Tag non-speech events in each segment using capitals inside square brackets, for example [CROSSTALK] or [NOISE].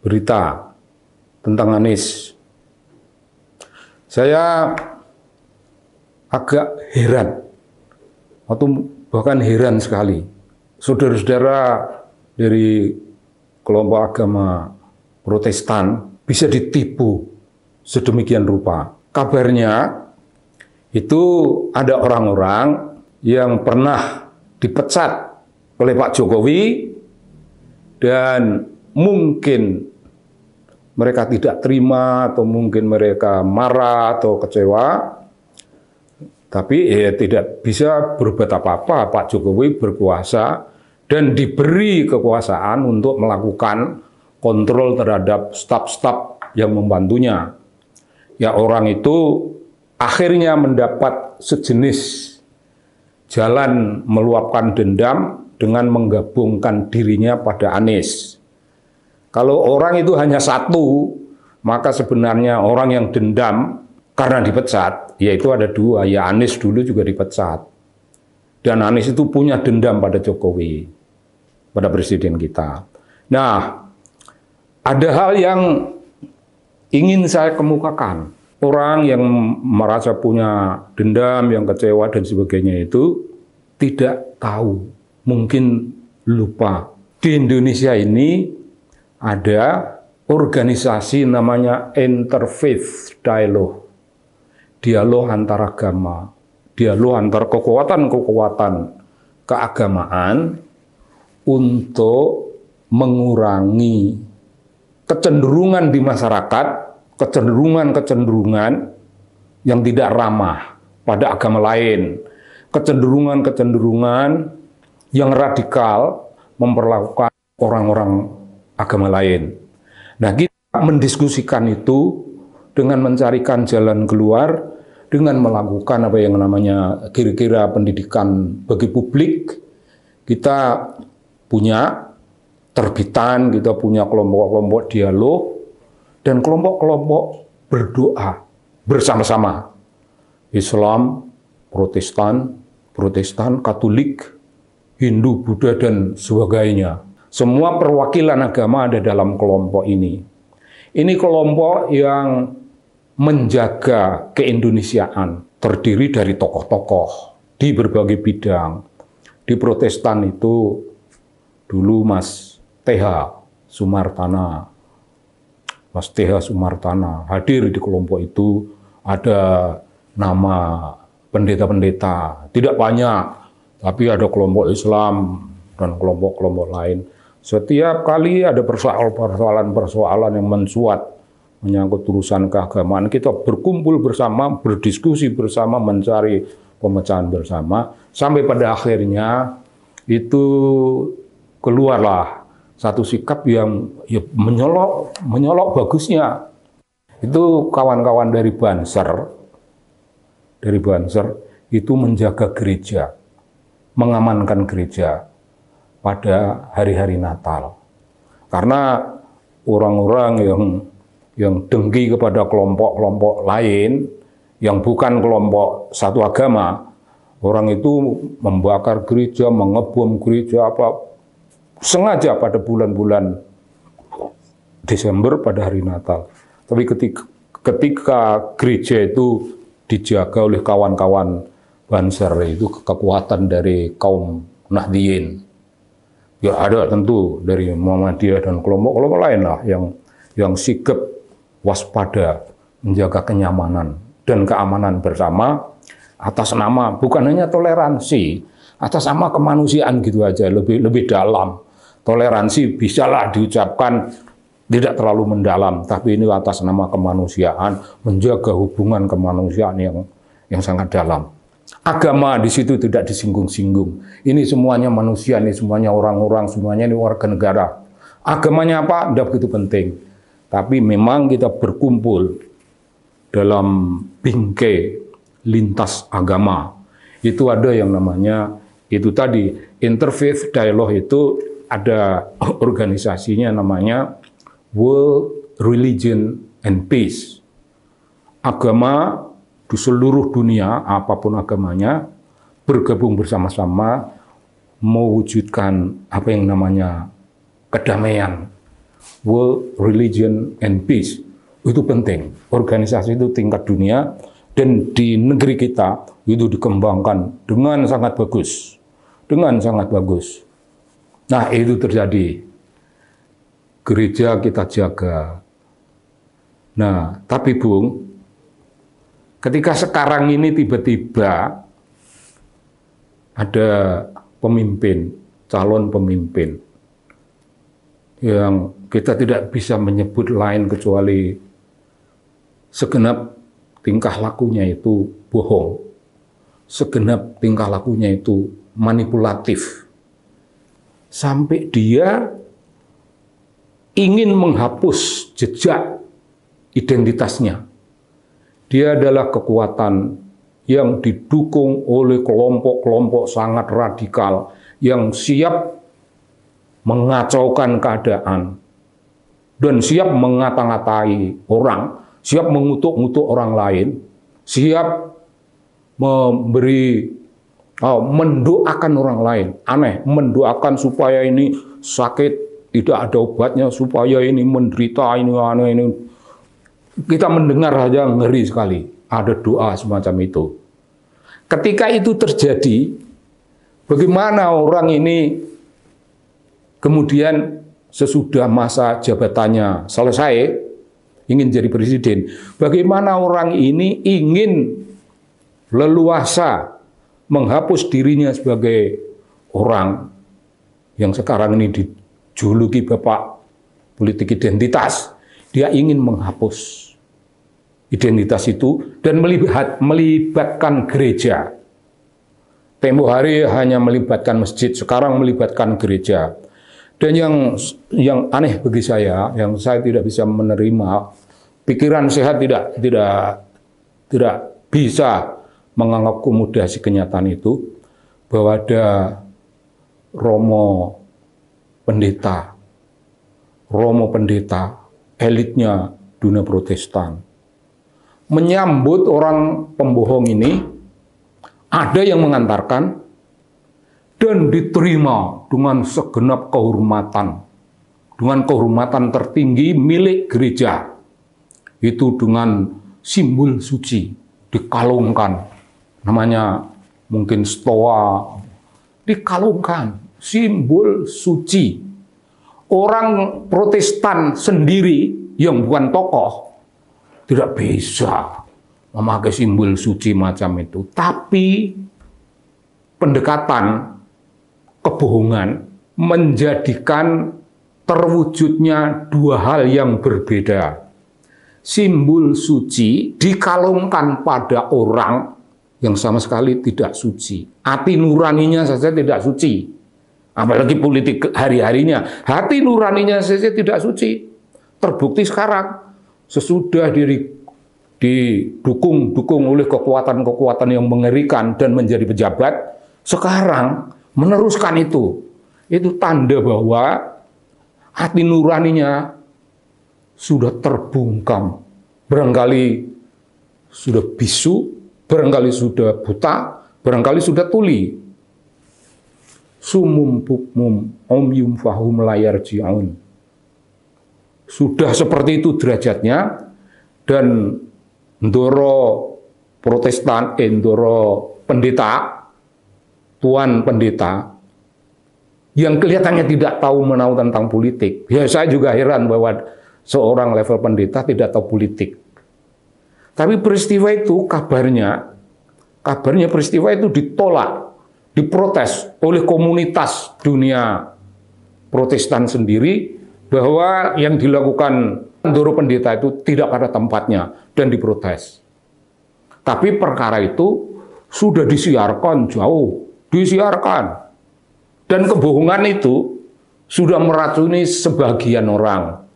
berita tentang Anies. Saya agak heran atau bahkan heran sekali. Saudara-saudara dari kelompok agama Protestan bisa ditipu sedemikian rupa. Kabarnya itu ada orang-orang yang pernah dipecat oleh Pak Jokowi dan mungkin mereka tidak terima atau mungkin mereka marah atau kecewa. Tapi ya tidak bisa berbuat apa-apa. Pak Jokowi berkuasa dan diberi kekuasaan untuk melakukan kontrol terhadap staf-staf yang membantunya. Ya orang itu akhirnya mendapat sejenis jalan meluapkan dendam dengan menggabungkan dirinya pada Anies. Kalau orang itu hanya satu, maka sebenarnya orang yang dendam karena dipecat, yaitu ada dua. Ya Anies dulu juga dipecat. Dan Anies itu punya dendam pada Jokowi, pada presiden kita. Nah, ada hal yang ingin saya kemukakan. Orang yang merasa punya dendam, yang kecewa dan sebagainya itu tidak tahu, mungkin lupa. Di Indonesia ini ada organisasi namanya Interfaith Dialogue. Dialog antar agama, dialog antar kekuatan-kekuatan keagamaan untuk mengurangi kecenderungan di masyarakat, kecenderungan-kecenderungan yang tidak ramah pada agama lain, kecenderungan-kecenderungan yang radikal memperlakukan orang-orang agama lain. Nah, kita mendiskusikan itu dengan mencarikan jalan keluar, dengan melakukan apa yang namanya kira-kira pendidikan bagi publik. Kita punya terbitan, kita punya kelompok-kelompok dialog, dan kelompok-kelompok berdoa bersama-sama. Islam, Protestan, Protestan, Katolik, Hindu, Buddha, dan sebagainya. Semua perwakilan agama ada dalam kelompok ini. Ini kelompok yang menjaga keindonesiaan, terdiri dari tokoh-tokoh di berbagai bidang. Di Protestan itu dulu Mas TH Sumartana, Mas TH Sumartana hadir di kelompok itu ada nama pendeta-pendeta, tidak banyak, tapi ada kelompok Islam dan kelompok-kelompok lain. Setiap kali ada persoalan-persoalan yang mensuat menyangkut urusan keagamaan, kita berkumpul bersama, berdiskusi bersama, mencari pemecahan bersama, sampai pada akhirnya itu keluarlah satu sikap yang ya, menyolok, menyolok bagusnya. Itu kawan-kawan dari Banser, dari Banser itu menjaga gereja, mengamankan gereja pada hari-hari Natal. Karena orang-orang yang yang dengki kepada kelompok-kelompok lain yang bukan kelompok satu agama, orang itu membakar gereja, mengebom gereja apa sengaja pada bulan-bulan Desember pada hari Natal. Tapi ketika, ketika gereja itu dijaga oleh kawan-kawan Banser itu kekuatan dari kaum Nahdiyin Ya ada tentu dari Muhammadiyah dan kelompok-kelompok lain lah yang yang sigap waspada menjaga kenyamanan dan keamanan bersama atas nama bukan hanya toleransi, atas nama kemanusiaan gitu aja lebih lebih dalam. Toleransi bisalah diucapkan tidak terlalu mendalam, tapi ini atas nama kemanusiaan menjaga hubungan kemanusiaan yang yang sangat dalam agama di situ tidak disinggung-singgung. Ini semuanya manusia, ini semuanya orang-orang, semuanya ini warga negara. Agamanya apa? Tidak begitu penting. Tapi memang kita berkumpul dalam bingkai lintas agama. Itu ada yang namanya, itu tadi, interfaith dialogue itu ada [LAUGHS] organisasinya namanya World Religion and Peace. Agama, di seluruh dunia, apapun agamanya, bergabung bersama-sama mewujudkan apa yang namanya kedamaian, world religion and peace. Itu penting. Organisasi itu tingkat dunia dan di negeri kita itu dikembangkan dengan sangat bagus. Dengan sangat bagus. Nah, itu terjadi. Gereja kita jaga. Nah, tapi Bung, Ketika sekarang ini tiba-tiba ada pemimpin, calon pemimpin yang kita tidak bisa menyebut lain kecuali segenap tingkah lakunya itu bohong. Segenap tingkah lakunya itu manipulatif. Sampai dia ingin menghapus jejak identitasnya dia adalah kekuatan yang didukung oleh kelompok-kelompok sangat radikal yang siap mengacaukan keadaan dan siap mengata-ngatai orang, siap mengutuk-ngutuk orang lain, siap memberi oh, mendoakan orang lain. Aneh, mendoakan supaya ini sakit, tidak ada obatnya, supaya ini menderita, ini aneh, ini kita mendengar saja ngeri sekali. Ada doa semacam itu. Ketika itu terjadi, bagaimana orang ini kemudian sesudah masa jabatannya selesai ingin jadi presiden, bagaimana orang ini ingin leluasa menghapus dirinya sebagai orang yang sekarang ini dijuluki bapak politik identitas, dia ingin menghapus identitas itu dan melibat, melibatkan gereja. Tempo hari hanya melibatkan masjid, sekarang melibatkan gereja. Dan yang yang aneh bagi saya, yang saya tidak bisa menerima, pikiran sehat tidak tidak tidak bisa menganggap kenyataan itu bahwa ada Romo pendeta, Romo pendeta, elitnya dunia Protestan menyambut orang pembohong ini, ada yang mengantarkan dan diterima dengan segenap kehormatan, dengan kehormatan tertinggi milik gereja, itu dengan simbol suci dikalungkan, namanya mungkin stoa, dikalungkan, simbol suci. Orang Protestan sendiri yang bukan tokoh tidak bisa memakai simbol suci macam itu. Tapi pendekatan kebohongan menjadikan terwujudnya dua hal yang berbeda. Simbol suci dikalungkan pada orang yang sama sekali tidak suci. Hati nuraninya saja tidak suci. Apalagi politik hari-harinya. Hati nuraninya saja tidak suci. Terbukti sekarang sesudah diri didukung-dukung oleh kekuatan-kekuatan yang mengerikan dan menjadi pejabat, sekarang meneruskan itu. Itu tanda bahwa hati nuraninya sudah terbungkam. Barangkali sudah bisu, barangkali sudah buta, barangkali sudah tuli. Sumum pukmum om yum fahum layar ji'un. Sudah seperti itu derajatnya dan Ndoro Protestan, endoro eh, pendeta, Tuan pendeta yang kelihatannya tidak tahu menau tentang politik. Ya saya juga heran bahwa seorang level pendeta tidak tahu politik. Tapi peristiwa itu kabarnya, kabarnya peristiwa itu ditolak, diprotes oleh komunitas dunia Protestan sendiri bahwa yang dilakukan Ndoro Pendeta itu tidak ada tempatnya dan diprotes. Tapi perkara itu sudah disiarkan jauh, disiarkan. Dan kebohongan itu sudah meracuni sebagian orang.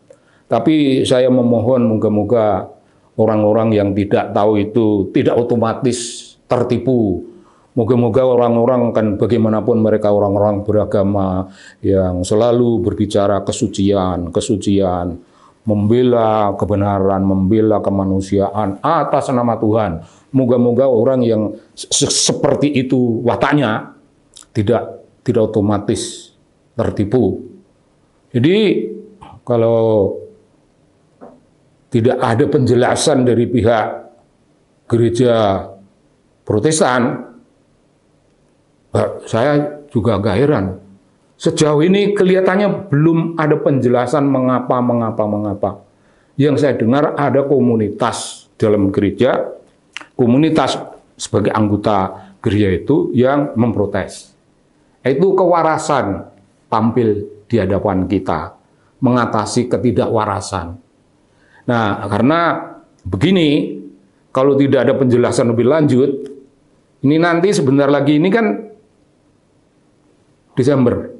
Tapi saya memohon moga-moga orang-orang yang tidak tahu itu tidak otomatis tertipu Moga-moga orang-orang kan bagaimanapun mereka orang-orang beragama yang selalu berbicara kesucian, kesucian, membela kebenaran, membela kemanusiaan atas nama Tuhan. Moga-moga orang yang se seperti itu wataknya tidak tidak otomatis tertipu. Jadi kalau tidak ada penjelasan dari pihak gereja Protestan saya juga gak heran. Sejauh ini kelihatannya belum ada penjelasan mengapa, mengapa, mengapa. Yang saya dengar ada komunitas dalam gereja, komunitas sebagai anggota gereja itu yang memprotes. Itu kewarasan tampil di hadapan kita, mengatasi ketidakwarasan. Nah, karena begini, kalau tidak ada penjelasan lebih lanjut, ini nanti sebentar lagi ini kan Desember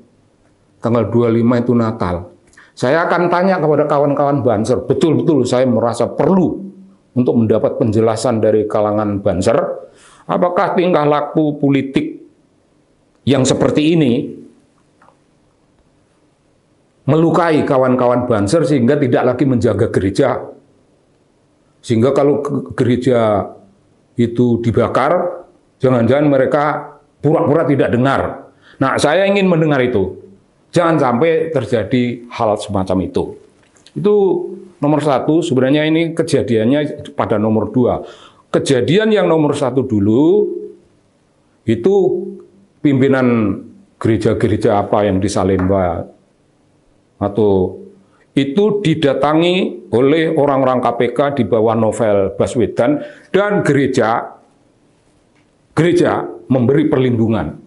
tanggal 25 itu Natal. Saya akan tanya kepada kawan-kawan Banser, betul-betul saya merasa perlu untuk mendapat penjelasan dari kalangan Banser, apakah tingkah laku politik yang seperti ini melukai kawan-kawan Banser sehingga tidak lagi menjaga gereja. Sehingga kalau gereja itu dibakar, jangan-jangan mereka pura-pura tidak dengar Nah, saya ingin mendengar itu. Jangan sampai terjadi hal semacam itu. Itu nomor satu, sebenarnya ini kejadiannya pada nomor dua. Kejadian yang nomor satu dulu, itu pimpinan gereja-gereja apa yang di Salemba, atau itu didatangi oleh orang-orang KPK di bawah novel Baswedan, dan gereja gereja memberi perlindungan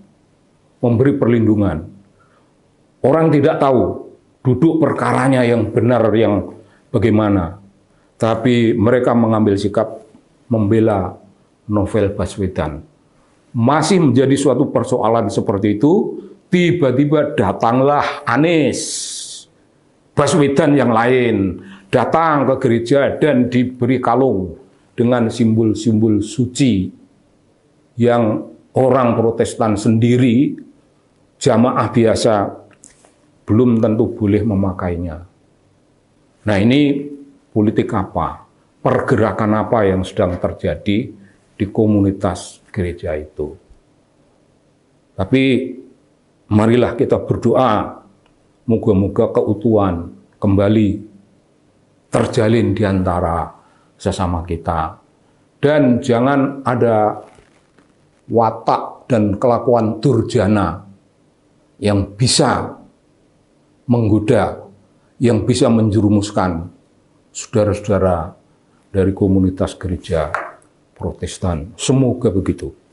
memberi perlindungan. Orang tidak tahu duduk perkaranya yang benar yang bagaimana. Tapi mereka mengambil sikap membela novel Baswedan. Masih menjadi suatu persoalan seperti itu, tiba-tiba datanglah Anies Baswedan yang lain datang ke gereja dan diberi kalung dengan simbol-simbol suci yang orang Protestan sendiri jamaah biasa belum tentu boleh memakainya. Nah ini politik apa? Pergerakan apa yang sedang terjadi di komunitas gereja itu? Tapi marilah kita berdoa, moga-moga keutuhan kembali terjalin di antara sesama kita. Dan jangan ada watak dan kelakuan durjana yang bisa menggoda, yang bisa menjerumuskan saudara-saudara dari komunitas gereja Protestan. Semoga begitu.